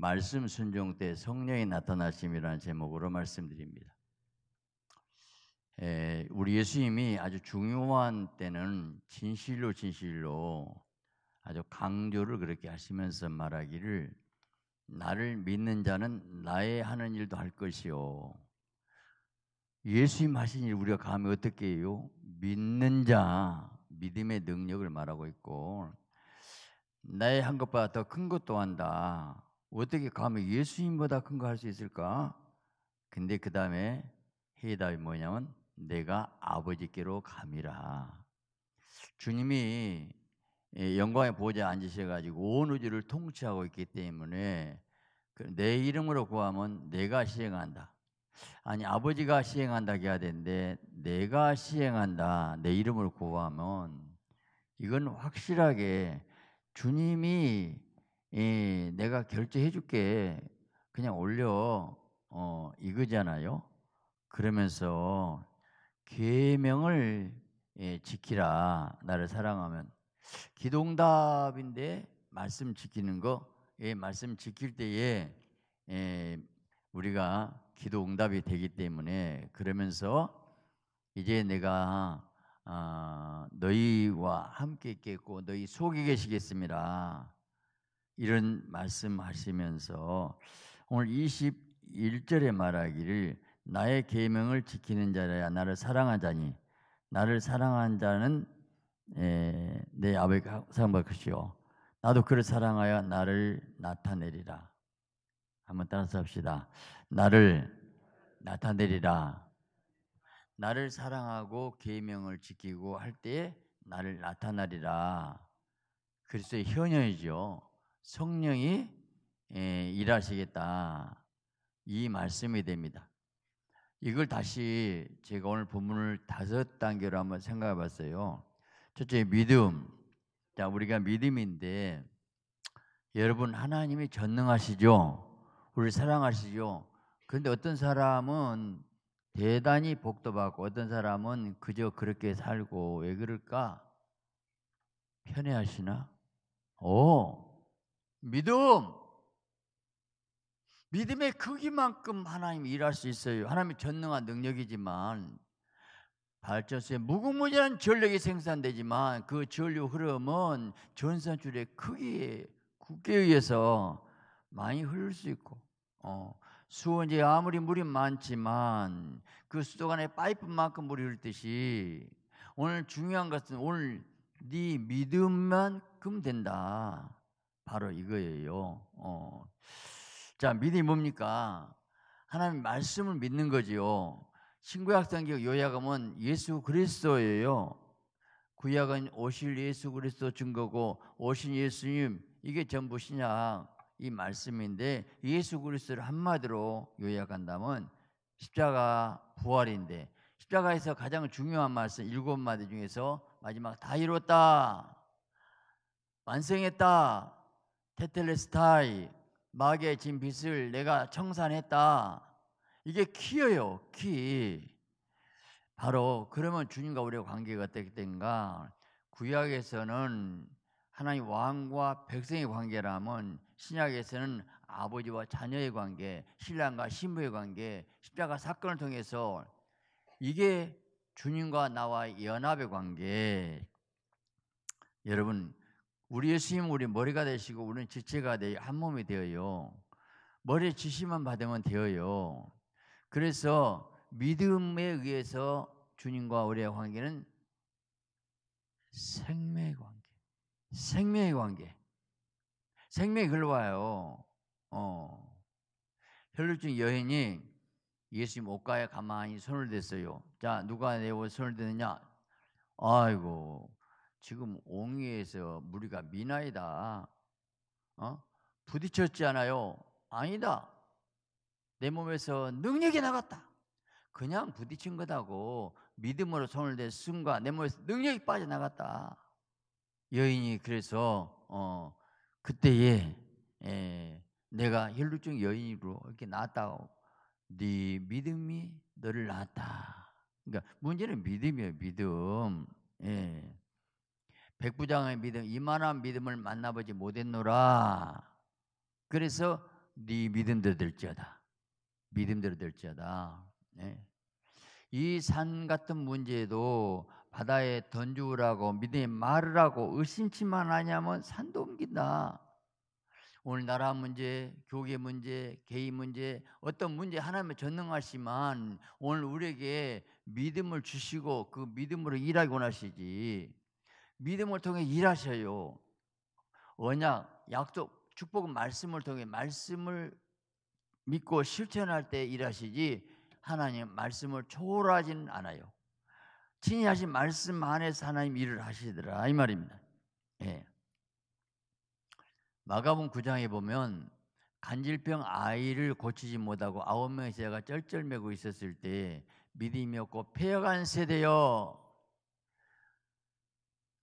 말씀 순종 때 성령이 나타나심이라는 제목으로 말씀드립니다. 에, 예, 우리 예수님이 아주 중요한 때는 진실로 진실로 아주 강조를 그렇게 하시면서 말하기를 나를 믿는 자는 나의 하는 일도 할 것이요. 예수님 하신 일 우리가 감히 어떻게 해요? 믿는 자, 믿음의 능력을 말하고 있고 나의 한 것보다 더 큰 것도 한다. 어떻게 감히 예수님보다 큰 거 할 수 있을까? 근데 그 다음에 해답이 뭐냐면 내가 아버지께로 감이라. 주님이 예, 영광의 보좌에 앉으셔가지고 온 우주를 통치하고 있기 때문에 그 내 이름으로 구하면 내가 시행한다. 아니 아버지가 시행한다 해야 되는데 내가 시행한다 내 이름으로 구하면 이건 확실하게 주님이 예, 내가 결제해 줄게. 그냥 올려. 어, 이거잖아요. 그러면서 계명을 예, 지키라. 나를 사랑하면 기동답인데 말씀 지키는 거. 예, 말씀 지킬 때에 예, 우리가 기도 응답이 되기 때문에 그러면서 이제 내가 어, 너희와 함께 있겠고 너희 속에 계시겠습니다. 이런 말씀하시면서 오늘 21절에 말하기를 나의 계명을 지키는 자라야 나를 사랑하자니 나를 사랑한 자는 에, 예, 내 아버지가 사랑받으시오 나도 그를 사랑하여 나를 나타내리라 한번 따라서 합시다 나를 나타내리라 나를 사랑하고 계명을 지키고 할 때에 나를 나타나리라 그리스도의 현현이죠 성령이 예, 일하시겠다 이 말씀이 됩니다. 이걸 다시 제가 오늘 본문을 다섯 단계로 한번 생각해 봤어요. 첫째 믿음. 자, 우리가 믿음인데 여러분 하나님이 전능하시죠. 우리 사랑하시죠. 그런데 어떤 사람은 대단히 복도 받고 어떤 사람은 그저 그렇게 살고 왜 그럴까? 편애하시나? 오, 어, 믿음. 믿음의 크기만큼 하나님 이 일할 수 있어요. 하나님이 전능한 능력이지만 발전소에 무궁무진한 전력이 생산되지만 그 전류 흐름은 전선줄의 크기에 굳게 의해서 많이 흐를 수 있고 어, 수원지에 아무리 물이 많지만 그 수도관에 파이프만큼 물이 흐르듯이 오늘 중요한 것은 오늘 네 믿음만큼 된다. 바로 이거예요. 어. 자, 믿음이 뭡니까? 하나님 말씀을 믿는 거지요. 신구약 성경 요약하면 예수 그리스도예요. 구약은 오실 예수 그리스도 증거고 오신 예수님 이게 전부 신약 이 말씀인데 예수 그리스도를 한마디로 요약한다면 십자가 부활인데 십자가에서 가장 중요한 말씀 일곱 마디 중에서 마지막 다 이뤘다 완성했다 테텔레스타이 마귀의 진 빚을 내가 청산했다. 이게 키예요. 키. 바로 그러면 주님과 우리의 관계가 어떻게 된가? 구약에서는 하나님 왕과 백성의 관계라면 신약에서는 아버지와 자녀의 관계, 신랑과 신부의 관계, 십자가 사건을 통해서 이게 주님과 나와 연합의 관계. 여러분 우리 예수님 우리 머리가 되시고 우리는 지체가 되어 한 몸이 되어요. 머리에 지시만 받으면 되어요. 그래서 믿음에 의해서 주님과 우리의 관계는 생명의 관계. 생명의 관계. 생명이 글로와요. 어. 혈류증 여인이 예수님 옷가에 가만히 손을 댔어요. 자, 누가 내옷 손을 대느냐? 아이고, 지금 옹위에서 무리가 미나이다. 어? 부딪혔지 않아요? 아니다. 내 몸에서 능력이 나갔다. 그냥 부딪힌 거다고 믿음으로 손을 댄 순간 내 몸에서 능력이 빠져나갔다. 여인이 그래서 어, 그때에 에, 예, 내가 혈루증 여인으로 이렇게 낳았다고 네 믿음이 너를 낳았다. 그러니까 문제는 믿음이에요. 믿음. 예. 백부장의 믿음 이만한 믿음을 만나보지 못했노라. 그래서 네 믿음대로 될지어다. 믿음대로 될지어다. 네. 이산 같은 문제도 바다에 던주라고 믿음에 말을 하고 의심치만 하냐면 산도 옮긴다. 오늘 나라 문제, 교계 문제, 개인 문제, 어떤 문제 하나님 전능하시만 오늘 우리에게 믿음을 주시고 그 믿음으로 일하고 나시지 믿음을 통해 일하셔요. 언약, 약속, 축복 말씀을 통해 말씀을 믿고 실천할 때 일하시지 하나님 말씀을 초월하지는 않아요. 친히 하신 말씀 안에서 하나님 일을 하시더라 이 말입니다. 예. 마가음 9장에 보면 간질병 아이를 고치지 못하고 아홉 명의 제가 쩔쩔매고 있었을 때 믿음이 없고 폐역한 세대여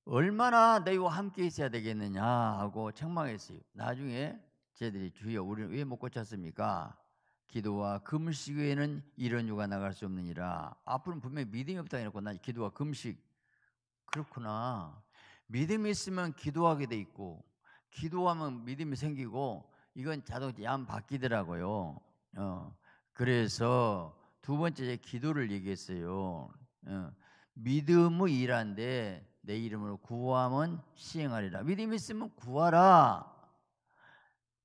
얼마나 너희와 함께 있어야 되겠느냐 하고 책망했어요. 나중에 쟤들이 주여 우리는 왜 못 고쳤습니까? 기도와 금식 외에는 이런 유가 나갈 수 없느니라. 앞으로는 분명히 믿음이 없다 해놓고 난 기도와 금식 그렇구나. 믿음이 있으면 기도하게 돼 있고 기도하면 믿음이 생기고 이건 자동 양 바뀌더라고요. 어. 그래서 두 번째 기도를 얘기했어요. 어. 믿음의 일한데 내이름으로구함은 시행하리라. 믿음이 있으면 구하라.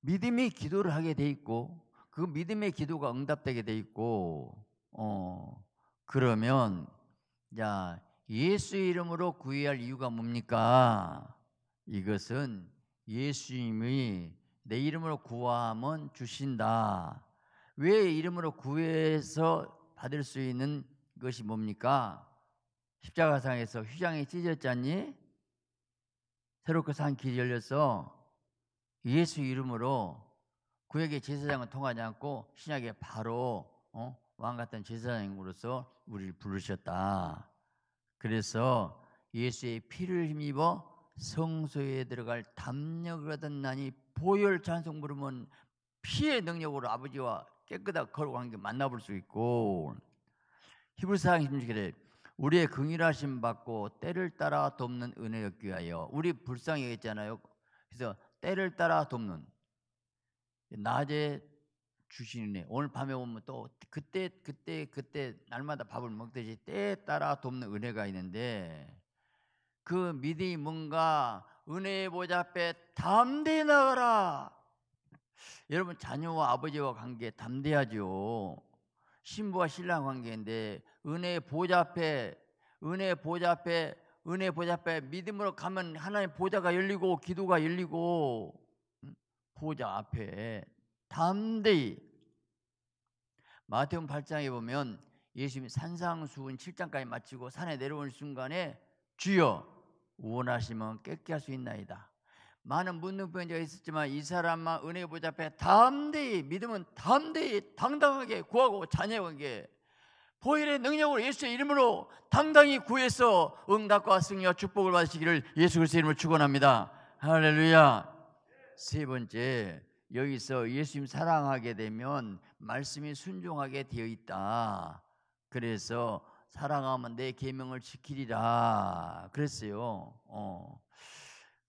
믿음이 기도를 하게 돼 있고 그 믿음의 기도가 응답되게 돼 있고 어 그러면 자 예수 이름으로 구해야 할 이유가 뭡니까? 이것은 예수님이 내 이름으로 구함은 주신다. 왜 이름으로 구해서 받을 수 있는 것이 뭡니까? 십자가상에서 휘장이 찢어졌잖니 새롭게 산 길이 열렸어. 예수 이름으로 구역의 제사장은 통하지 않고 신약에 바로 어? 왕 같은 제사장으로서 우리를 부르셨다. 그래서 예수의 피를 힘입어 성소에 들어갈 담력을 얻은 난이 보혈 찬송 부르면 피의 능력으로 아버지와 깨끗하게 걸어간 게 만나볼 수 있고 히브리서 4장 16절에 우리의 긍휼하심 받고 때를 따라 돕는 은혜였기 위하여 우리 불쌍히 했잖아요. 그래서 때를 따라 돕는 낮에 주시는 애 오늘 밤에 오면 또 그때 그때 그때 날마다 밥을 먹듯이 때에 따라 돕는 은혜가 있는데 그 믿음이 뭔가 은혜의 보좌 앞에 담대히 나가라 여러분 자녀와 아버지와 관계 담대하죠 신부와 신랑 관계인데 은혜의 보좌 앞에 은혜의 보좌 앞에 은혜 의 보좌 앞에 믿음으로 가면 하나님 보좌가 열리고 기도가 열리고 음, 보좌 앞에 담대히 마태음 8장에 보면 예수님이 산상수훈 7장까지 마치고 산에 내려온 순간에 주여 원하시면 깨끗할 수 있나이다 많은 묻는 병자가 있었지만 이 사람만 은혜 보좌 앞에 담대히 믿음은 담대히 당당하게 구하고 자녀에게 보일의 능력으로 예수의 이름으로 당당히 구해서 응답과 승리와 축복을 받으시기를 예수 그리스도의 이름으로 축원합니다. 할렐루야. 세 번째 여기서 예수님 사랑하게 되면 말씀이 순종하게 되어 있다. 그래서 사랑하면 내 계명을 지키리라 그랬어요. 어.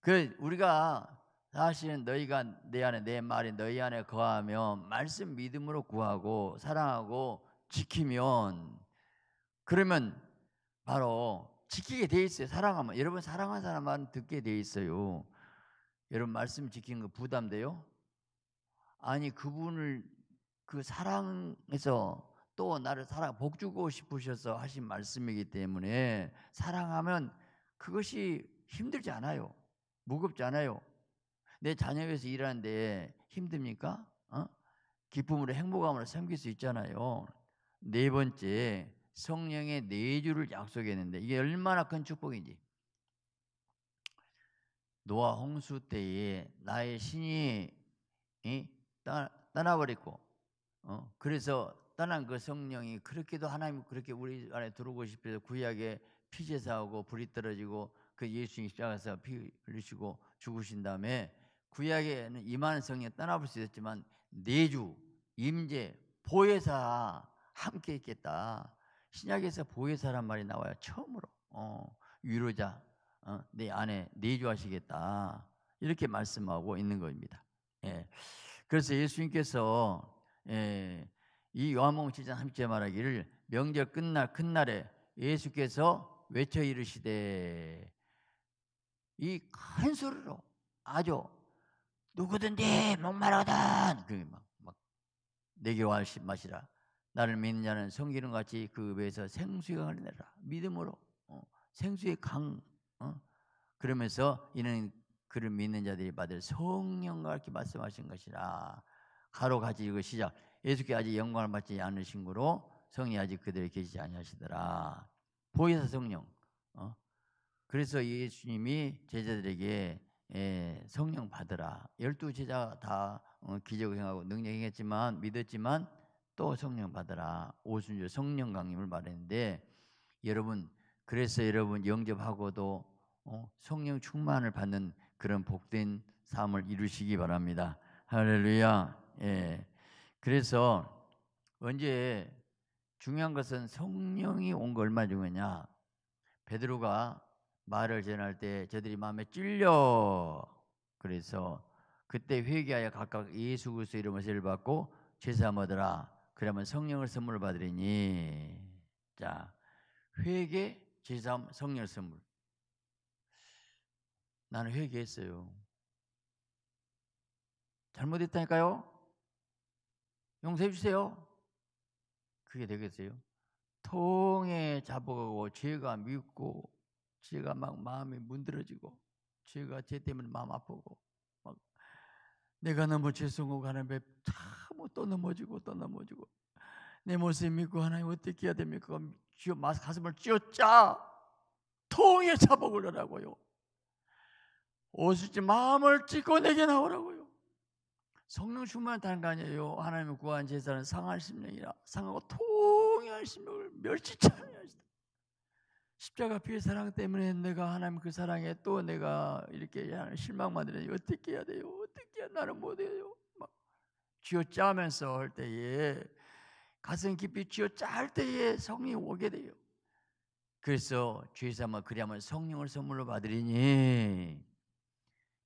그 우리가 사실은 너희가 내 안에 내 말이 너희 안에 거하며 말씀 믿음으로 구하고 사랑하고 지키면 그러면 바로 지키게 돼 있어요. 사랑하면 여러분 사랑한 사람만 듣게 돼 있어요. 여러분 말씀 지키는 거 부담돼요? 아니 그분을 그 사랑에서 또 나를 사랑 복 주고 싶으셔서 하신 말씀이기 때문에 사랑하면 그것이 힘들지 않아요. 무겁잖아요. 내 자녀 위해서 일하는데 힘듭니까? 어? 기쁨으로 행복함으로 섬길 수 있잖아요. 네 번째 성령의 내주를 약속했는데 이게 얼마나 큰 축복인지. 노아 홍수 때에 나의 신이 이? 떠, 떠나버렸고 어? 그래서 떠난 그 성령이 그렇게도 하나님 그렇게 우리 안에 들어오고 싶어서 구약에 피제사하고 불이 떨어지고 그 예수님이 십자가에서 피 흘리시고 죽으신 다음에 구약에는 이만한 성에 떠나볼 수 있었지만 내주, 네 임재, 보혜사 함께 있겠다. 신약에서 보혜사란 말이 나와요. 처음으로 어, 위로자 어, 내 안에 내주하시겠다. 네 이렇게 말씀하고 있는 겁니다. 예. 그래서 예수님께서 예, 이 요한복음 7장 함께 말하기를 명절 끝날 큰날에 예수께서 외쳐 이르시되 이큰 소리로 아주 누구든지 목마르거든 그게 막, 막 내게 와시 마시라 나를 믿는 자는 성기는 같이 그 입에서 생수의 강을 내라 믿음으로 어, 생수의 강 어? 그러면서 이는 그를 믿는 자들이 받을 성령과 같이 말씀하신 것이라 가로 가지 이거 시작 예수께 아직 영광을 받지 않으신 거로 성이 아직 그들에 계시지 아니하시더라 보혜사 성령 어? 그래서 예수님이 제자들에게 예, 성령 받으라. 열두 제자 다 어, 기적을 행하고 능력 행했지만 믿었지만 또 성령 받으라. 오순절 성령 강림을 말했는데 여러분 그래서 여러분 영접하고도 어, 성령 충만을 받는 그런 복된 삶을 이루시기 바랍니다. 할렐루야. 예. 그래서 언제 중요한 것은 성령이 온 거 얼마 중요냐? 베드로가 말을 전할 때 저들이 마음에 찔려 그래서 그때 회개하여 각각 예수 그리스도 이름을 세를 받고 죄사함하더라 그러면 성령을 선물 받으리니 자 회개 죄사함 성령 선물 나는 회개했어요 잘못했다니까요 용서해 주세요 그게 되겠어요 통에 잡아가고 죄가 믿고 죄가막 마음이 문드러지고 죄가죄 때문에 마음 아프고 막 내가 너무 죄송하고 하나님에 참또 넘어지고 또 넘어지고 내 모습 믿고 하나님 어떻게 해야 됩니까? 쥐어 마스 가슴을 쥐어짜 통에 잡아올려라고요. 오수지 마음을 찢고 내게 나오라고요. 성령 충만하다는 거 아니에요. 하나님의 구한 제사는 상할 심령이라 상하고 통할 심령을 멸치치 않하시다 십자가 피의 사랑 때문에 내가 하나님 그 사랑에 또 내가 이렇게 실망받으니 만 어떻게 해야 돼요? 어떻게 해야 나는 못해요? 막 쥐어짜면서 할 때에 가슴 깊이 쥐어짤 때에 성령이 오게 돼요. 그래서 죄삼아 그리하면 성령을 선물로 받으리니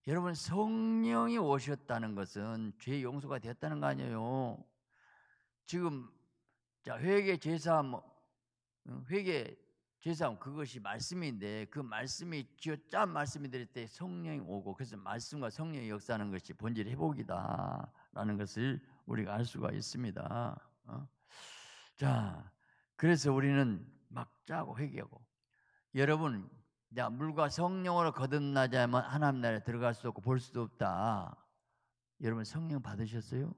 여러분 성령이 오셨다는 것은 죄 용서가 되었다는 거 아니에요. 지금 자 회개 죄삼 뭐, 회개 제사함 그것이 말씀인데 그 말씀이 쥐어짠 말씀이 될 때 성령이 오고 그래서 말씀과 성령이 역사하는 것이 본질 회복이다라는 것을 우리가 알 수가 있습니다. 어? 자, 그래서 우리는 막 짜고 회개하고 여러분 야, 물과 성령으로 거듭나자면 하나님 나라에 들어갈 수도 없고 볼 수도 없다. 여러분 성령 받으셨어요?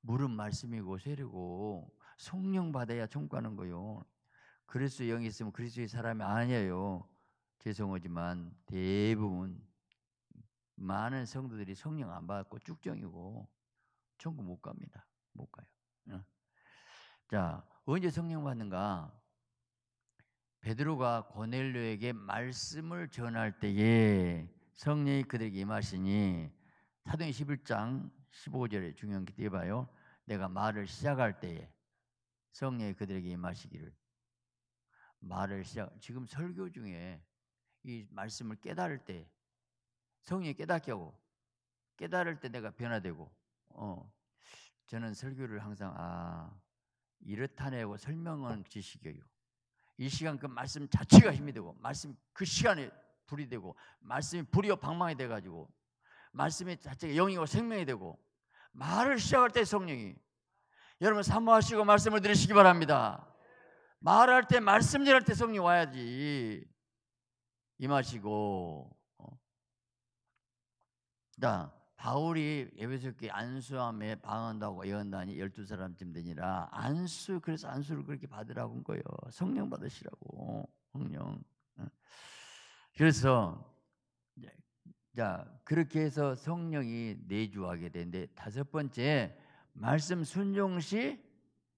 물은 말씀이고 세례고 성령 받아야 총 가는 거요. 그리스도 영이 있으면 그리스도의 사람이 아니에요. 죄송하지만 대부분 많은 성도들이 성령 안 받고 쭉정이고 천국 못 갑니다. 못 가요. 자, 언제 성령 받는가? 베드로가 고넬료에게 말씀을 전할 때에 성령이 그들에게 임하시니 사도행 11장 15절에 중요한 게 띄어봐요. 내가 말을 시작할 때에 성령이 그들에게 임하시기를 말을 시작. 지금 설교 중에 이 말씀을 깨달을 때 성령이 깨닫게 하고 깨달을 때 내가 변화되고 어 저는 설교를 항상 아 이렇다네고 설명은 지식이에요. 이 시간 그 말씀 자체가 힘이 되고 말씀 그 시간에 불이 되고 말씀이 불이요 방망이 돼 가지고 말씀이 자체가 영이고 생명이 되고 말을 시작할 때 성령이 여러분 사모하시고 말씀을 들으시기 바랍니다. 말할 때 말씀 전할 때 성령 와야지 임하시고 자 어. 그러니까 바울이 예배석께 안수함에 방한다고 예언단이 열두 사람쯤 되니라 안수 그래서 안수를 그렇게 받으라고 한 거예요 성령 받으시라고 성령 그래서 자 그렇게 해서 성령이 내주하게 되는데 다섯 번째 말씀 순종시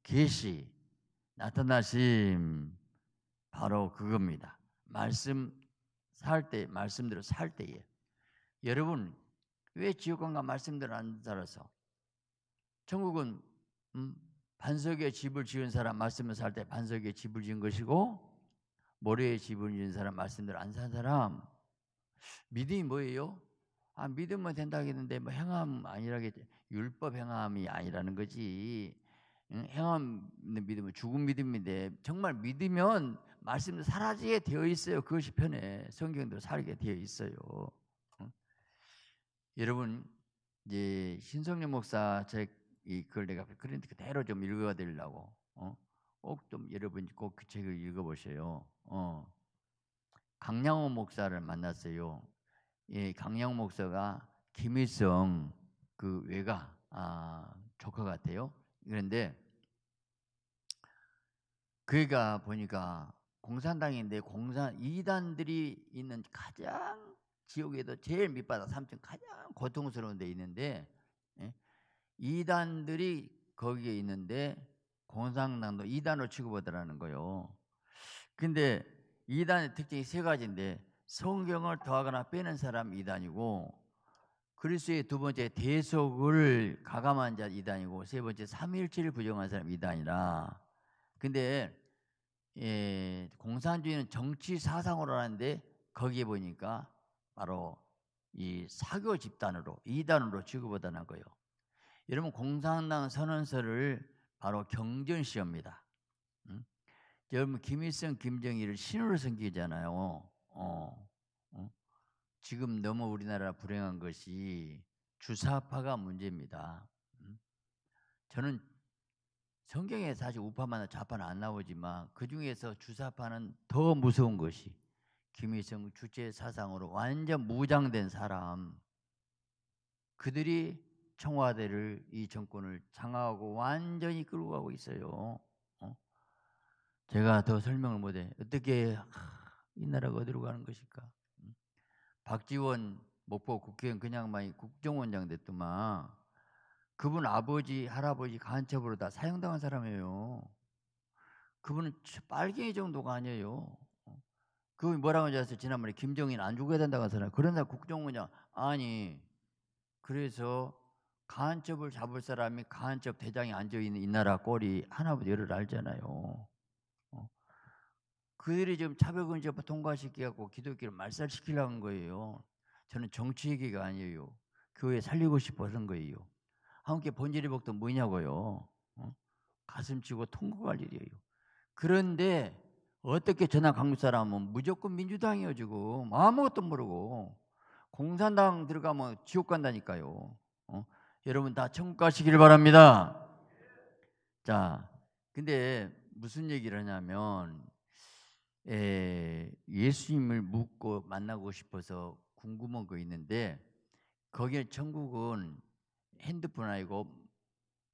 계시 나타나심 바로 그겁니다. 말씀 살 때, 말씀대로 살 때에 여러분 왜 지옥관과 말씀대로 안 살아서 천국은 음, 반석에 집을 지은 사람 말씀을 살때 반석에 집을 지은 것이고 모래에 집을 지은 사람 말씀대로 안산 사람 믿음이 뭐예요? 아 믿으면 된다 했는데 뭐 행함 아니라겠지 율법 행함이 아니라는 거지 행한 믿음은 죽은 믿음인데 정말 믿으면 말씀도 사라지게 되어 있어요. 그것이 편해. 성경대로 살게 되어 있어요. 여러분 이제 신성년 목사 책 이 그걸 내가 그런데 그대로 좀 읽어야 되려고 어? 꼭 좀 여러분 꼭 그 책을 읽어보세요. 어. 강양호 목사를 만났어요. 예, 강양호 목사가 김일성 그 외가 아, 조카 같아요. 그런데 그가 보니까 공산당인데 공산 이단들이 있는 가장 지옥에도 제일 밑바닥 3층 가장 고통스러운 데 있는데 예, 이단들이 거기에 있는데 공산당도 이단으로 취급하더라는 거요. 근데 이단의 특징이 세 가지인데 성경을 더하거나 빼는 사람 이단이고 그리스의 두 번째 대속을 가감한 자 이단이고 세 번째 삼일체를 부정한 사람 이단이라. 근데 예, 공산주의는 정치 사상으로 하는데 거기에 보니까 바로 이 사교 집단으로 이단으로 취급받는 거예요. 여러분 공산당 선언서를 바로 경전시입니다 응? 음? 여러분 김일성, 김정일을 신으로 섬기잖아요. 어. 지금 너무 우리나라 불행한 것이 주사파가 문제입니다. 음? 저는 성경에 사실 우파만 좌파는 안 나오지만 그 중에서 주사파는 더 무서운 것이 김일성 주체 사상으로 완전 무장된 사람 그들이 청와대를 이 정권을 장악하고 완전히 끌고 가고 있어요. 어? 제가 더 설명을 못해 어떻게 하, 이 나라가 어디로 가는 것일까? 박지원 목포 국회의원 그냥 많이 국정원장 됐더만 그분 아버지 할아버지 간첩으로 다 사형당한 사람이에요. 그분은 빨갱이 정도가 아니에요. 그분이 뭐라고 하셨어요? 지않 지난번에 김정인 안 죽어야 된다고 하잖아요. 그런 사 국정원장 아니 그래서 간첩을 잡을 사람이 간첩 대장이 앉아 있는 이 나라 꼴이 하나보다 열을 알잖아요. 그들이 지금 차별금지법 뭐 통과시키고 기독교를 말살시키려는 거예요. 저는 정치 얘기가 아니에요. 교회 살리고 싶어서 거예요. 함께 본질의 복도 뭐냐고요. 어? 가슴 치고 통곡할 일이에요. 그런데 어떻게 전화강국 사람은 무조건 민주당이에요 지금 아무것도 모르고 공산당 들어가면 지옥 간다니까요. 어? 여러분 다 천국 가시길 바랍니다. 자, 근데 무슨 얘기를 하냐면 에, 예, 예수님을 묻고 만나고 싶어서 궁금한 거 있는데 거기에 천국은 핸드폰 아니고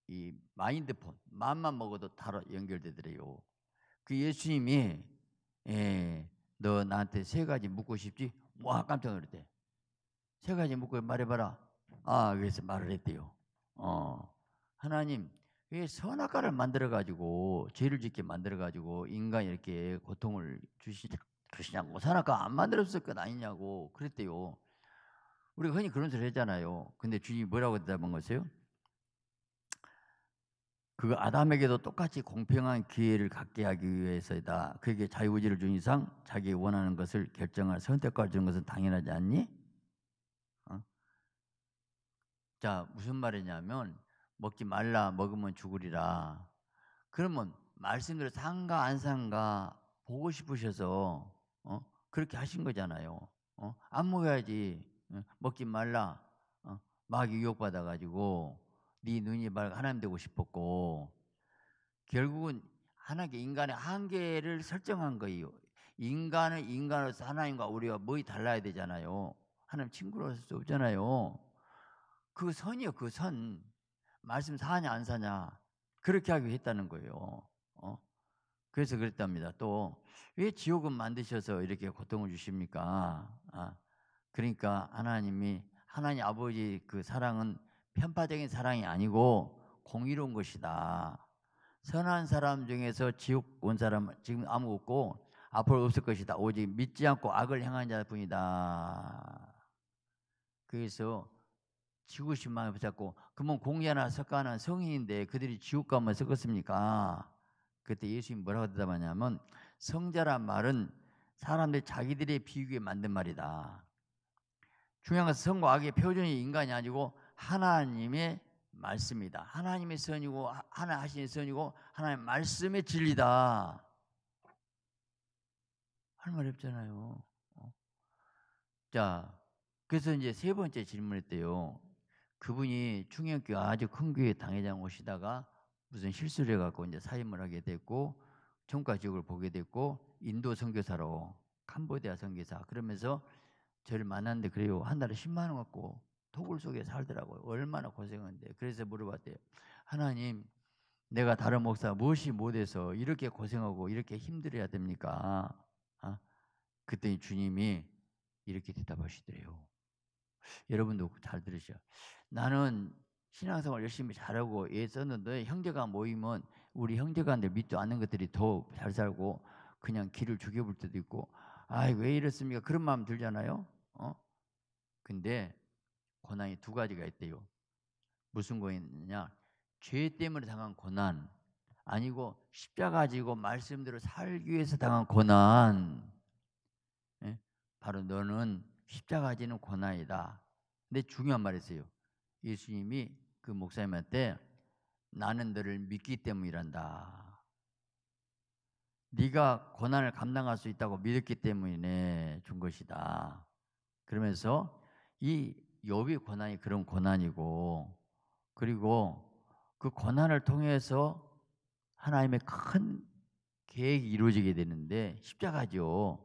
이 마인드폰 마음만 먹어도 다 연결되더래요. 그 예수님이 에, 예, 너 나한테 세 가지 묻고 싶지? 와 깜짝 놀랐대. 세 가지 묻고 말해봐라. 아 그래서 말을 했대요. 어 하나님 이 선악과를 만들어 가지고 죄를 짓게 만들어 가지고 인간 이렇게 고통을 주시 주시냐고 선악과 안 만들었을 것 아니냐고 그랬대요. 우리가 흔히 그런 소리 했잖아요. 근데 주님이 뭐라고 대답한 거세요? 그 아담에게도 똑같이 공평한 기회를 갖게 하기 위해서이다. 그에게 자유의지를 준 이상 자기 원하는 것을 결정할 선택과 주는 것은 당연하지 않니? 어? 자 무슨 말이냐면 먹지 말라 먹으면 죽으리라. 그러면 말씀대로 산가 안 산가 보고 싶으셔서 어? 그렇게 하신 거잖아요. 어? 안 먹어야지 먹지 말라 어? 마 유혹 받아가지고 네 눈이 밝 하나님 되고 싶었고 결국은 하나님 인간의 한계를 설정한 거예요. 인간은 인간으로서 하나님과 우리가 뭐이 달라야 되잖아요. 하나님 친구로서 없잖아요. 그 선이요, 그 선. 말씀 사냐 안 사냐 그렇게 하기로 했다는 거예요. 어? 그래서 그랬답니다. 또 왜 지옥은 만드셔서 이렇게 고통을 주십니까? 아, 그러니까 하나님이 하나님 아버지 그 사랑은 편파적인 사랑이 아니고 공의로운 것이다. 선한 사람 중에서 지옥 온 사람 지금 아무 없고 앞으로 없을 것이다. 오직 믿지 않고 악을 행한 자뿐이다. 그래서 지구 신망을 붙잡고 그러면 공자나 석가는 성인인데 그들이 지옥 가면 섞었습니까? 그때 예수님 뭐라고 대답하냐면 성자란 말은 사람들 자기들의 비유에 만든 말이다. 중요한 것은 성과 악의 표준이 인간이 아니고 하나님의 말씀이다. 하나님의 선이고 하나 하신 선이고 하나님 말씀의 진리다. 할 말 없잖아요. 어? 자, 그래서 이제 세 번째 질문했대요. 그분이 충현교 아주 큰 교회 당회장 오시다가 무슨 실수를 해갖고 이제 사임을 하게 됐고 청과 지역을 보게 됐고 인도 선교사로 캄보디아 선교사 그러면서 저를 만났는데 그래요 한 달에 10만 원 갖고 토굴 속에 살더라고요 얼마나 고생한데 그래서 물어봤대요 하나님 내가 다른 목사 무엇이 못해서 이렇게 고생하고 이렇게 힘들어야 됩니까 아? 그때 주님이 이렇게 대답하시더래요 여러분도 잘 들으셔 나는 신앙생활 열심히 잘하고 애썼는데 형제가 모이면 우리 형제가 내믿도 않는 것들이 더 잘 살고 그냥 길을 죽여볼 때도 있고 아 왜이렇습니까 그런 마음 들잖아요 어 근데 고난이 두 가지가 있대요 무슨 고난이냐 죄 때문에 당한 고난 아니고 십자가 지고 말씀대로 살기 위해서 당한 고난 예? 바로 너는 십자가 지는 고난이다 근데 중요한 말이있어요 예수님이 그 목사님한테 나는 너를 믿기 때문이란다. 네가 고난을 감당할 수 있다고 믿었기 때문에 준 것이다. 그러면서 이 여비 고난이 그런 고난이고 그리고 그 고난을 통해서 하나님의 큰 계획이 이루어지게 되는데 십자가죠.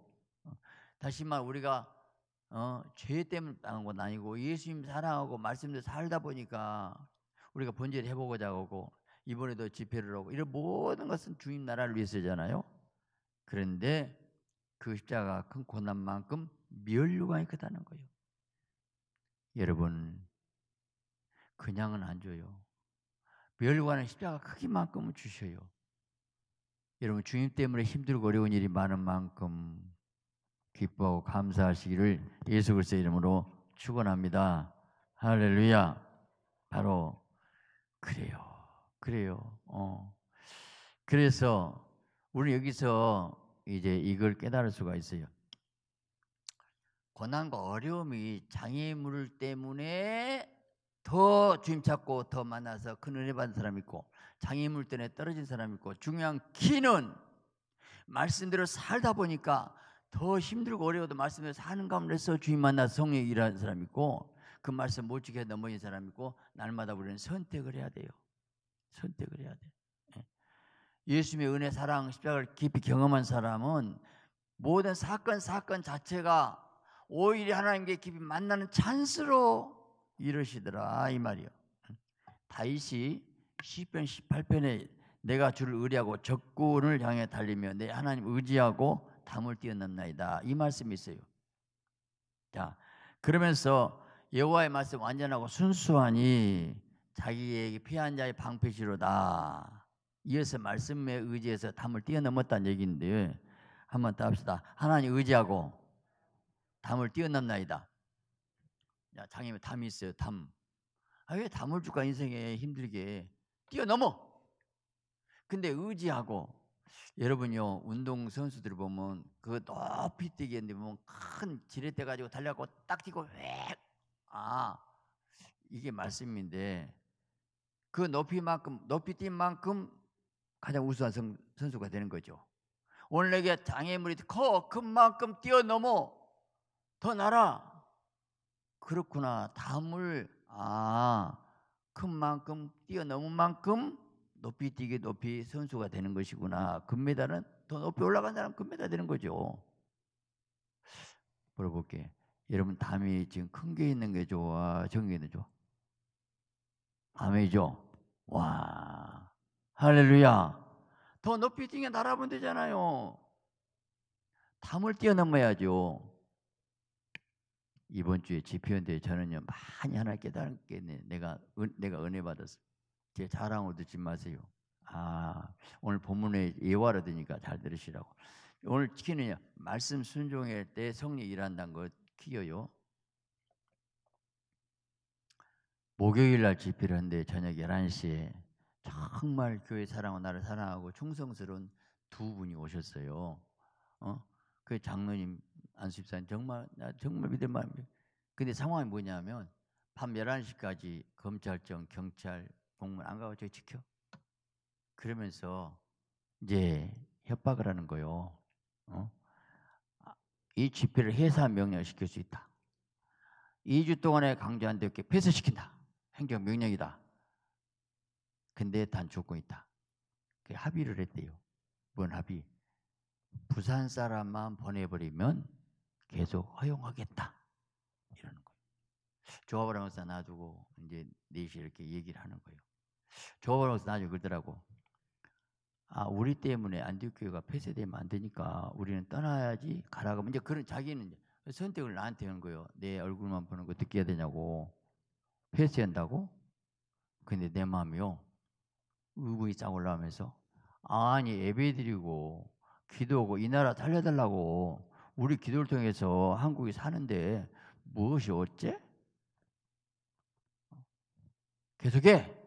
다시 말 우리가 어, 죄 때문에 당한 건 아니고 예수님 사랑하고 말씀대로 살다 보니까 우리가 본질 해보고자 하고 이번에도 집회를 하고 이런 모든 것은 주님 나라를 위해서잖아요. 그런데 그 십자가 큰 고난만큼 멸류관이 크다는 거예요. 여러분 그냥은 안 줘요. 멸류관은 십자가 크기만큼은 주셔요. 여러분 주님 때문에 힘들고 어려운 일이 많은 만큼 기뻐하고 감사하시기를 예수 그리스도 이름으로 축원합니다. 할렐루야. 바로 그래요. 그래요. 어. 그래서 우리 여기서 이제 이걸 깨달을 수가 있어요. 고난과 어려움이 장애물 때문에 더 주님 찾고 더 만나서 큰 은혜 받은 사람 있고 장애물 때문에 떨어진 사람 있고 중요한 키는 말씀대로 살다 보니까 더 힘들고 어려워도 말씀에서 하는 가운데서 주님 만나 성령이라는 사람 있고 그 말씀 못 지켜 넘어진 사람 있고 날마다 우리는 선택을 해야 돼요. 선택을 해야 돼. 예. 예수님의 은혜, 사랑, 십자가를 깊이 경험한 사람은 모든 사건 사건 자체가 오히려 하나님께 깊이 만나는 찬스로 이러시더라 이 말이요. 다윗이 시편 18편에 내가 주를 의뢰하고 적군을 향해 달리며 내 하나님 의지하고 담을 뛰어넘나이다. 이 말씀이 있어요. 자, 그러면서 여호와의 말씀 완전하고 순수하니 자기에게 피한 자의 방패시로다. 이어서 말씀에 의지해서 담을 뛰어넘었다는 얘기인데 한번 따합시다. 하나님 의지하고 담을 뛰어넘나이다. 야, 장님 담이 있어요. 담. 아, 왜 담을 줄까 인생에 힘들게 뛰어넘어. 근데 의지하고 여러분요 운동 선수들 보면 그 높이 뛰기 했는데 보면 큰 지렛대 가지고 달려가고 딱 뛰고 왜아 이게 말씀인데 그 높이만큼 높이 뛴 만큼 가장 우수한 선, 수가 되는 거죠. 원래 내게 장애물이 커 큰만큼 뛰어넘어 더 날아 그렇구나 다음을아 큰만큼 뛰어넘은 만큼 높이 뛰기 높이 선수가 되는 것이구나. 금메달은 더 높이 올라간 사람 금메달 되는 거죠. 물어볼게. 여러분 담이 지금 큰 게 있는 게 좋아, 적은 게 있는 게 좋아? 담이죠. 와, 할렐루야. 더 높이 뛰게 날아보면 되잖아요. 담을 뛰어넘어야죠. 이번 주에 집회연대 저는요 많이 하나 깨달은 게 내가 은, 내가 은혜 받았어요. 제 자랑을 듣지 마세요. 아, 오늘 본문의 예화를 드니까 잘 들으시라고. 오늘 키느냐 말씀 순종할 때 성령 일한다는 거 키워요. 목요일 날 집회를 하는데 저녁 11시에 정말 교회 사랑하고 나를 사랑하고 충성스러운 두 분이 오셨어요. 어? 그 장로님 안수입사님 정말 나 정말 믿을 만합니다. 근데 상황이 뭐냐면 밤 11시까지 검찰청, 경찰, 공문안 가고 저 지켜. 그러면서 이제 협박을 하는 거요. 어? 아, 이 집회를 회사 명령시킬 수 있다. 2주 동안에 강제한 대학교 폐쇄시킨다. 행정 명령이다. 근데 단조건 있다. 그 합의를 했대요. 뭔 합의? 부산 사람만 보내버리면 계속 허용하겠다. 이러는 거예요. 조합을 하면서 놔두고 이제 4시에 이렇게 얘기를 하는 거예요. 조언하고서 나중에 그러더라고. 아, 우리 때문에 안디옥 교회가 폐쇄되면 안 되니까 우리는 떠나야지 가라고. 이제 그런 자기는 선택을 나한테 하는 거예요. 내 얼굴만 보는 거듣게 해야 되냐고. 폐쇄한다고? 근데 내 마음이요. 의문이 쫙 올라오면서 아니 예배 드리고 기도하고 이 나라 살려달라고 우리 기도를 통해서 한국이 사는데 무엇이 어째? 어, 계속해.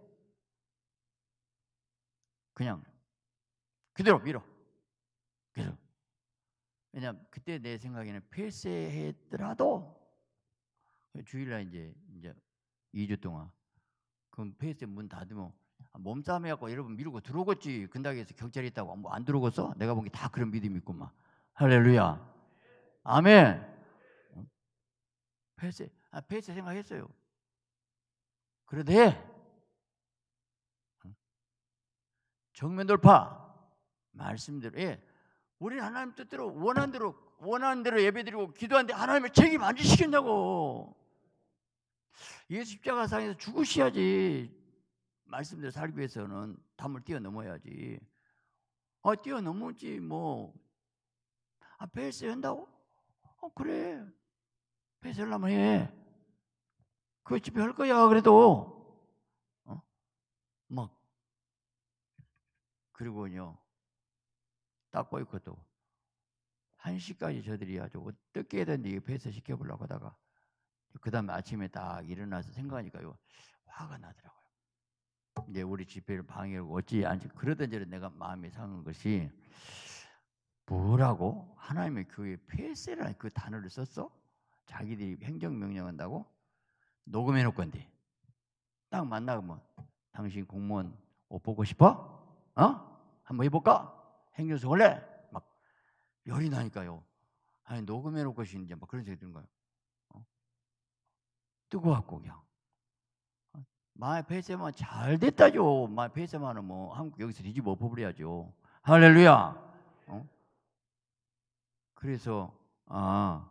그냥 그대로 밀어. 그대 왜냐면 그때 내 생각에는 폐쇄했더라도 주일날 이제 이제 2주 동안 그럼 폐쇄 문 닫으면 아, 몸싸움 해갖고 여러분 밀고 들어오겠지 근당에서 경찰이 있다고 뭐 안 들어오겠어? 내가 본 게 다 그런 믿음이 있구만 할렐루야 아멘 폐쇄 어? 아, 폐쇄 생각했어요 그런데 정면 돌파 말씀대로 예. 우리 하나님 뜻대로 원한 대로 원하는 대로 예배드리고 기도하는데 하나님의 책임 안 지시겠냐고. 예수 십자가상에서 죽으셔야지. 말씀대로 살기 위해서는 담을 뛰어넘어야지. 아 뛰어넘었지 뭐. 아, 배설한다고? 어, 그래. 배설하면 해. 그거 집에 할 거야, 그래도. 어? 막 그리고요, 닦고 있고도 1시까지 저들이 아주 어떻게든 이게 폐쇄시켜보려고 하다가 그 다음에 아침에 딱 일어나서 생각하니까요, 화가 나더라고요. 이제 우리 집회를 방해하고 어찌 안지 그러던 저런 내가 마음이 상한 것이 뭐라고 하나님의 교회 폐쇄라는 그 단어를 썼어? 자기들이 행정명령한다고? 녹음해놓건데 딱 만나면 뭐 당신 공무원 옷 보고 싶어? 어? 한번 해볼까? 행여소 원래 막 열이 나니까요. 아니 녹음해 놓을 것이 이제 막 그런 생각이 드는 거예요. 어? 뜨거웠고 그냥. 어? 마이 페이스만 잘 됐다죠. 마이 페이스만은 뭐 한국 여기서 뒤집어 엎어버려야죠. 할렐루야. 어? 그래서 아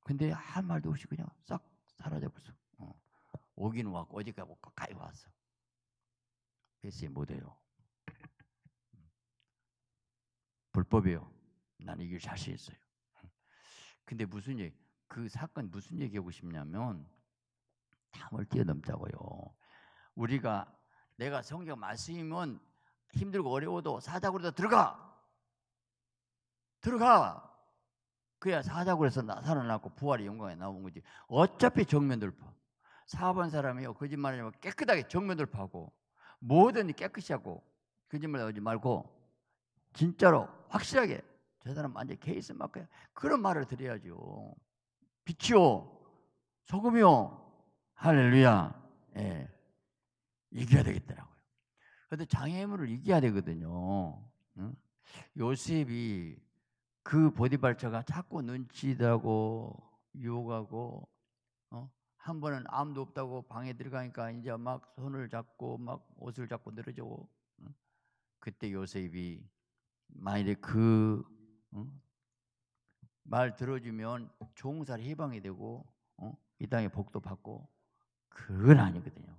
근데 한 말도 없이 그냥 싹 사라져버렸어. 어. 오긴 왔고 어제까지 뭐 가까이 왔어. 페이스에 못 해요. 불법이에요. 난 이길 자신 있어요. 근데 무슨 얘기, 그 사건 무슨 얘기하고 싶냐면 담을 뛰어넘자고요. 우리가 내가 성경 말씀이면 힘들고 어려워도 사자굴에다 들어가! 들어가! 그야 사자굴에서 살아났고 부활의 영광에 나온 거지. 어차피 정면 돌파. 사업한 사람이요. 거짓말 하냐면 깨끗하게 정면 돌파하고 뭐든 깨끗이 하고 거짓말 하지 말고 진짜로 확실하게 저 사람 완전 케이스 맞고야 그런 말을 드려야죠. 빛이요, 소금이요, 할렐루야. 예, 이겨야 되겠더라고요. 그런데 장애물을 이겨야 되거든요. 응? 요셉이 그보디발처가 자꾸 눈치도하고 유혹하고 어? 한 번은 아무도 없다고 방에 들어가니까 이제 막 손을 잡고 막 옷을 잡고 늘어지고 응? 그때 요셉이 만일에 그 말 들어주면 종살 해방이 되고 어? 이 땅에 복도 받고 그건 아니거든요.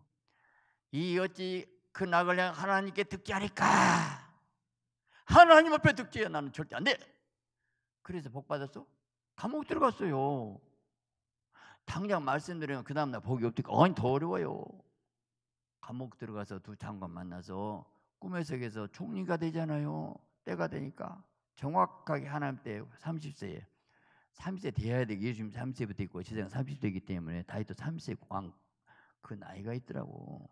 이 어찌 그 낙을 하나님께 듣게 하니까 하나님 앞에 듣게 나는 절대 안 돼. 그래서 복 받았어? 감옥 들어갔어요. 당장 말씀드리면 그 다음날 복이 없으니까 아니 더 어려워요. 감옥 들어가서 두 장관 만나서 꿈의 세계에서 총리가 되잖아요. 때가 되니까 정확하게 하나님 때 30세에 30세 돼야 되기 요즘 30세부터 있고 세상 30세이기 때문에 다이도 30세 광그 나이가 있더라고.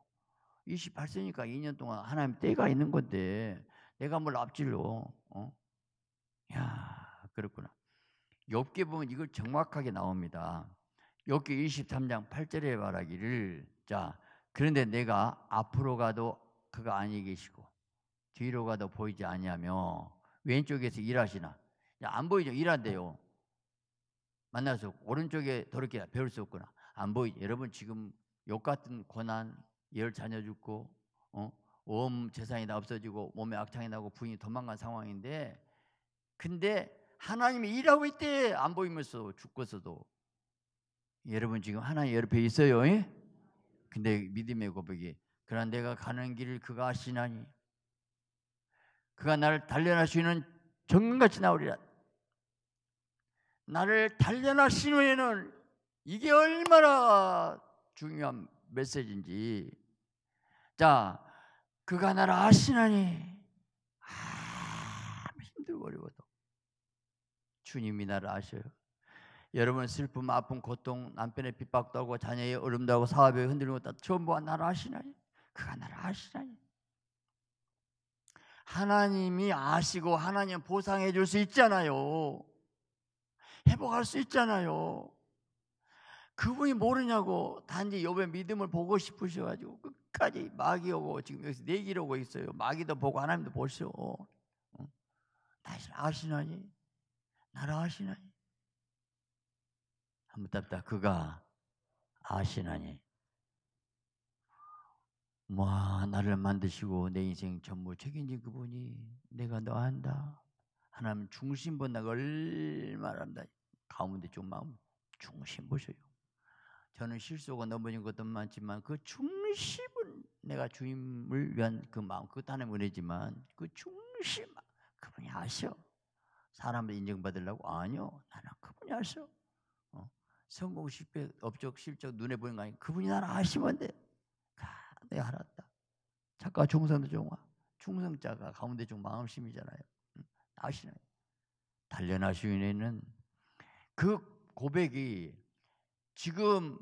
28세니까 2년 동안 하나님 때가 있는 건데 내가 뭘 앞질러. 어? 야, 그렇구나. 엽기 보면 이걸 정확하게 나옵니다. 엽기 23장 8절에 말하기를 자, 그런데 내가 앞으로 가도 그가 아니 계시고 뒤로 가도 보이지 않냐며 왼쪽에서 일하시나 안 보이죠 일한대요 만나서 오른쪽에 더럽게 배울 수 없구나 안 보이죠 여러분 지금 욕 같은 고난 열 자녀 죽고 어? 온 재산이 다 없어지고 몸에 악창이 나고 부인이 도망간 상황인데 근데 하나님이 일하고 있대 안 보이면서 죽고서도 여러분 지금 하나님 옆에 있어요 에? 예? 근데 믿음의 고백이 그러나 내가 가는 길을 그가 아시나니 그가 나를 단련할수있는 정금같이 나오리라. 나를 단련하시 후에는 이게 얼마나 중요한 메시지인지. 자, 그가 나를 아시나니 아 힘들고 어려워도 주님이 나를 아셔요. 여러분 슬픔, 아픔, 고통, 남편의 핍박도 하고 자녀의 어려도 하고 사업의 흔들림도 다 전부 나를 아시나니 그가 나를 아시나니 하나님이 아시고 하나님 보상해 줄 수 있잖아요. 회복할 수 있잖아요. 그분이 모르냐고 단지 욥의 믿음을 보고 싶으셔가지고 끝까지 마귀 오고 지금 여기서 내기를 고 있어요. 마귀도 보고 하나님도 보시오. 나를 아시나니? 나를 아시나니? 한번 답다 그가 아시나니? 와 뭐 나를 만드시고 내 인생 전부 책임진 그분이 내가 너 안다. 하나님 중심 본다가 얼마나 한다. 가운데 좀 마음 중심 보셔요. 저는 실수하고 넘어진 것도 많지만 그 중심은 내가 주님을 위한 그 마음 그것도 하나님 은혜지만 그 중심 그분이 아셔. 사람을 인정받으려고 아니요 나는 그분이 아셔. 어? 성공 실패 업적 실적 눈에 보이는 거 아니 에요 그분이 나를 아시면 돼. 내가 네, 알았다. 작가 중상도 종화. 충성자가 가운데 중 마음심이잖아요. 아시나요? 단련하시인에그 고백이 지금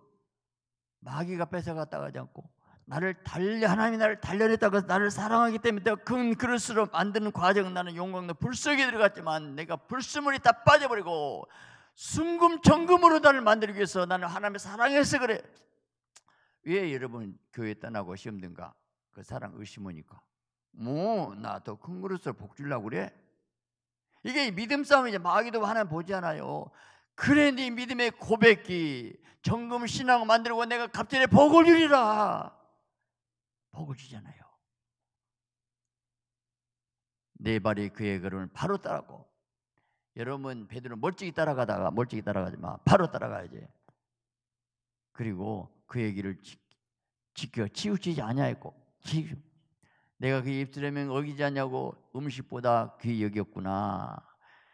마귀가 뺏어갔다 가지 않고 나를 달려 하나님이 나를 달려냈다고 나를 사랑하기 때문에 내가 큰 그릇으로 만드는 과정은 나는 용광로 불속에 들어갔지만 내가 불순물이 다 빠져버리고 순금 정금으로 나를 만들기 위해서 나는 하나님의 사랑해서 그래 왜 여러분 교회 떠나고 시험든가그 사람 의심하니까. 뭐, 나 더 큰 그릇을 복주려고 그래? 이게 믿음 싸움이죠. 마귀도 하나 보잖아요. 그래, 네 믿음의 고백기, 정금 신앙을 만들고 내가 갑자기 복을 주리라. 복을 주잖아요. 네 발이 그의 걸음을 바로 따라고. 가 여러분 베드로 멀찍이 따라가다가 멀찍이 따라가지 마. 바로 따라가야지. 그리고 그 얘기를 지, 켜 치우치지 아니하였고 내가 그 입술에면 어기지 않냐고 음식보다 귀 여겼구나.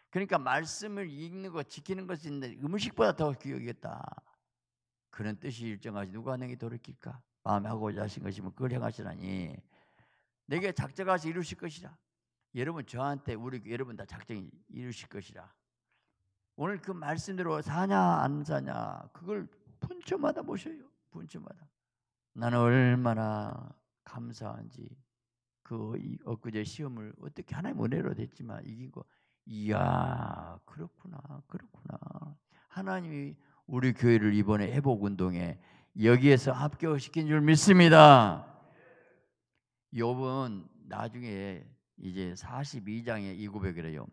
그러니까 말씀을 읽는 것, 지키는 것은 음식보다 더 귀여겼다. 그런 뜻이 일정하지 누가 하는 게 돌이킬까? 마음에 하고자 하신 것이면 뭐 그걸 행하시라니 내게 작정하시 이루실 것이라. 여러분 저한테 우리 여러분 다 작정이 이루실 것이라. 오늘 그 말씀대로 사냐 안 사냐 그걸 분초마다 보셔요. 분주마다 나는 얼마나 감사한지 그 엊그제 시험을 어떻게 하나의 은혜로 됐지만 이기고 이야 그렇구나 그렇구나 하나님이 우리 교회를 이번에 회복 운동에 여기에서 합격시킨 줄 믿습니다. 요번 나중에 이제 42장에 이 고백이래요.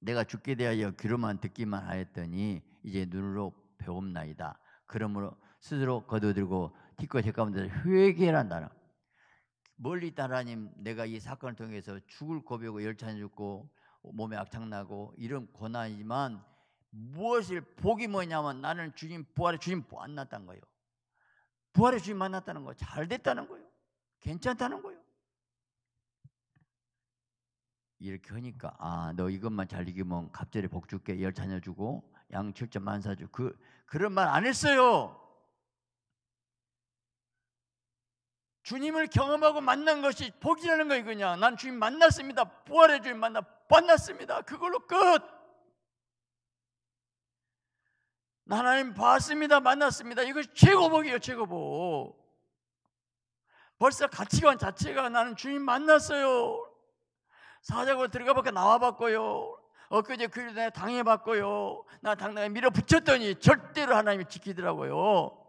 내가 죽게 대하여 귀로만 듣기만 하였더니 이제 눈으로 배움나이다. 그러므로 스스로 거두들고 기꺼이 가운데 회개란 단어. 멀리 있다 하나님 내가 이 사건을 통해서 죽을 고비고 열차이 죽고 몸에 악착나고 이런 고난이지만 무엇을 복이 뭐냐면 나는 주님 부활의 주님 만났다는 거예요. 부활의 주님 만났다는 거, 잘 됐다는 거예요. 괜찮다는 거예요. 이렇게 하니까 아 너 이것만 잘 이기면 갑자기복 줄게 열차녀 주고 양 7점 만사 주그 그런 말 안 했어요. 주님을 경험하고 만난 것이 복이라는 거예요 그냥 난 주님 만났습니다 부활의 주님 만나 만났습니다 그걸로 끝 하나님 봤습니다 만났습니다 이것이 최고복이에요 최고복 벌써 가치관 자체가 나는 주님 만났어요 사자고 들어가밖에 나와봤고요 엊그제 그 일에 당해봤고요 나 당당히 밀어붙였더니 절대로 하나님이 지키더라고요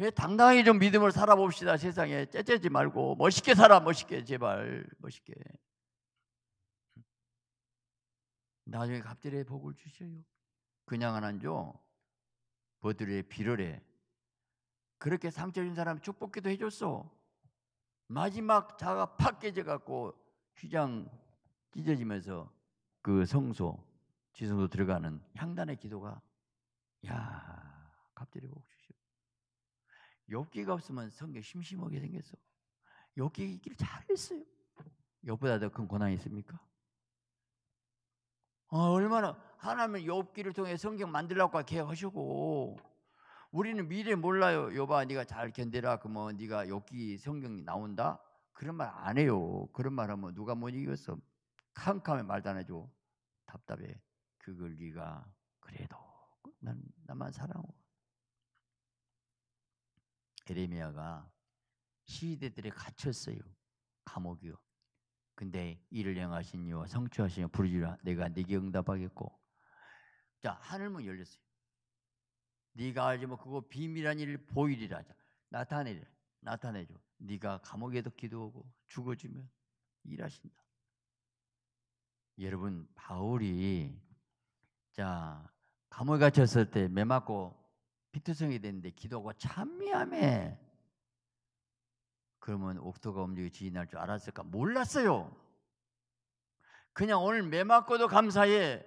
왜 당당하게 좀 믿음을 살아봅시다 세상에 째째지 말고 멋있게 살아 멋있게 제발 멋있게 나중에 갑질의 복을 주세요그냥안한 줘. 버들의 비를해 그렇게 상처 준 사람 축복기도 해줬어 마지막 자가 팍 깨져갖고 휘장 찢어지면서 그 성소 지성소 들어가는 향단의 기도가 야 갑질의 복 주시오 욥기가 없으면 성경 심심하게 생겼어. 욥기 있기를 잘했어요. 욥보다 더 큰 고난이 있습니까? 어, 얼마나 하나님은 욥기를 통해 성경 만들라고 계획하시고 우리는 미래 몰라요. 여봐 네가 잘 견디라 그러면 네가 욥기 성경 나온다. 그런 말 안 해요. 그런 말 하면 누가 못 이겼어. 캄캄해 말도 안 해줘. 답답해. 그걸 네가 그래도 난 나만 사랑하고 에레미아가 시대들에 갇혔어요. 감옥이요. 근데 이를 행하신 이와 성취하신 이와 부르지라 내가 네게 응답하겠고 자 하늘문 열렸어요. 네가 알지 뭐 그거 비밀한 일을 보이리라 자, 나타내리 라 나타내줘. 네가 감옥에도 기도하고 죽어지면 일하신다. 여러분 바울이 자 감옥에 갇혔을 때 매맞고 비트성이 됐는데 기도하고 참미함에 그러면 옥토가 움직이 지인할 줄 알았을까? 몰랐어요. 그냥 오늘 매 맞고도 감사해.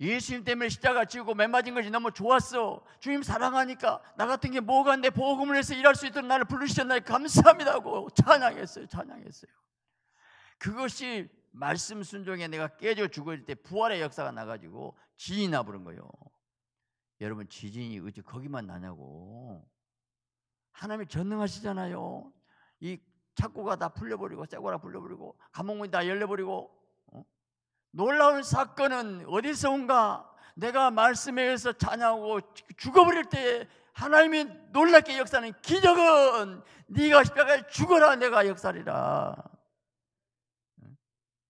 예수님 때문에 십자가 지고 매 맞은 것이 너무 좋았어. 주님 사랑하니까 나 같은 게 뭐가 내 보험을 해서 일할 수 있도록 나를 부르셨나요? 감사합니다 고 찬양했어요. 찬양했어요. 그것이 말씀 순종에 내가 깨져 죽을 때 부활의 역사가 나가지고 지인아 부른 거예요. 여러분 지진이 어째 거기만 나냐고. 하나님이 전능하시잖아요. 이 착고가 다 풀려버리고 쇠고라 풀려버리고 감옥문이 다 열려버리고 어? 놀라운 사건은 어디서 온가? 내가 말씀에 의해서 자냐고 죽어버릴 때에 하나님이 놀랍게 역사는 기적은 네가 십자가에 죽어라 내가 역사리라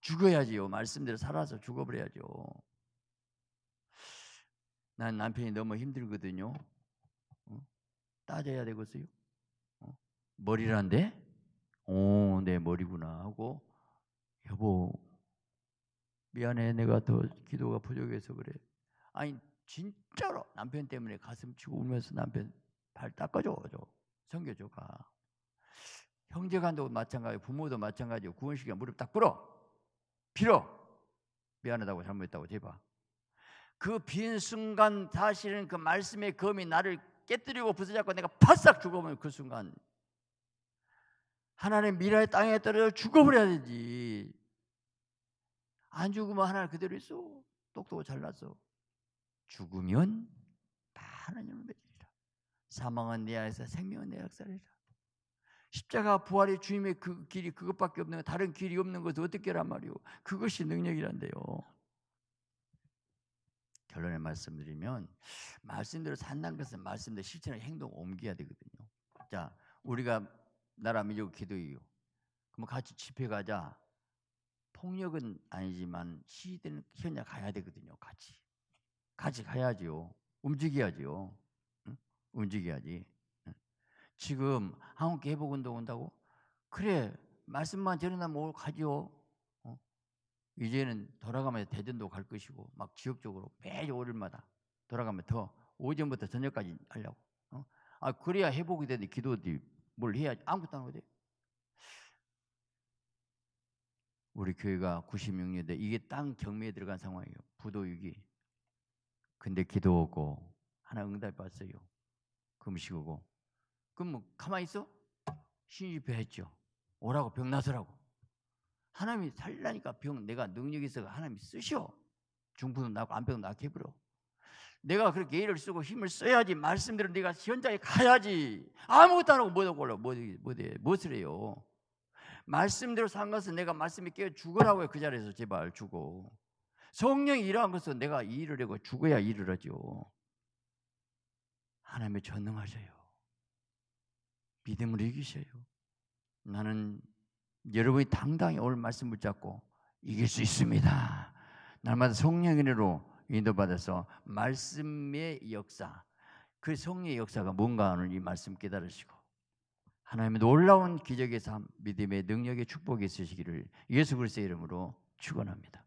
죽어야지요 말씀대로 살아서 죽어버려야죠 난 남편이 너무 힘들거든요. 어? 따져야 되겠어요? 어? 머리란데? 오, 내 머리구나 하고, 여보, 미안해. 내가 더 기도가 부족해서 그래. 아니, 진짜로 남편 때문에 가슴 치고 울면서 남편 발 닦아줘. 성교조 가. 형제 간도 마찬가지, 부모도 마찬가지고, 구원식에 무릎 딱 꿇어. 빌어. 미안하다고 잘못했다고 제발. 그빈 순간 사실은 그 말씀의 검이 나를 깨뜨리고 부서잡고 내가 바싹 죽어버린 그 순간 하나님 미라의 땅에 떨어져 죽어버려야 되지 안 죽으면 하나님 그대로 있어 똑똑하고 잘났어 죽으면 다 하나님을 맺으리라 사망은 내 안에서 생명은 내 약살이라 십자가 부활의 주님의 그 길이 그것밖에 없는 다른 길이 없는 것을 어떻게 하란 말이오 그것이 능력이란데요 결론의 말씀드리면 말씀대로 산다는 것은 말씀대로 실천을 행동 옮겨야 되거든요. 자, 우리가 나라 민족 기도이요. 그럼 같이 집회 가자. 폭력은 아니지만 시대는 현장 가야 되거든요. 같이. 같이 가야지움직여야지 응? 움직여야지. 응? 지금 한국 개복운동 온다고? 그래. 말씀만 전해나면 가지요. 이제는 돌아가면서 대전도 갈 것이고 막 지역적으로 매주 월요일마다 돌아가면 더 오전부터 저녁까지 하려고. 어? 아 그래야 회복이 되는데 기도도 뭘 해야지 아무것도 안 하고 돼. 우리 교회가 96년대 이게 땅 경매에 들어간 상황이에요. 부도위기. 근데 기도 없고 하나 응답 받았어요. 금식 오고. 그럼 뭐 가만히 있어? 신입회 했죠. 오라고 병 나서라고. 하나님이 살라니까 병 내가 능력이 있어 하나님이 쓰셔 중풍도 나고 암병도 낫게 해버려. 내가 그렇게 예를 쓰고 힘을 써야지 말씀대로 내가 현장에 가야지 아무것도 안 하고 뭐하고 올라 뭐, 해뭐해 못을 뭐, 해요 말씀대로 산 것은 내가 말씀이 깨어 죽으라고요 그 자리에서 제발 죽어 성령이 일한 것은 내가 일을 하고 죽어야 일을 하죠 하나님이 전능하셔요 믿음을 이기셔요 나는 여러분이 당당히 오늘 말씀 붙잡고 이길 수 있습니다. 날마다 성령이로 인도받아서 말씀의 역사, 그 성령의 역사가 뭔가 오늘 이 말씀 깨달으시고 하나님의 놀라운 기적의 삶, 믿음의 능력의 축복이 있으시기를 예수 그리스도의 이름으로 축원합니다.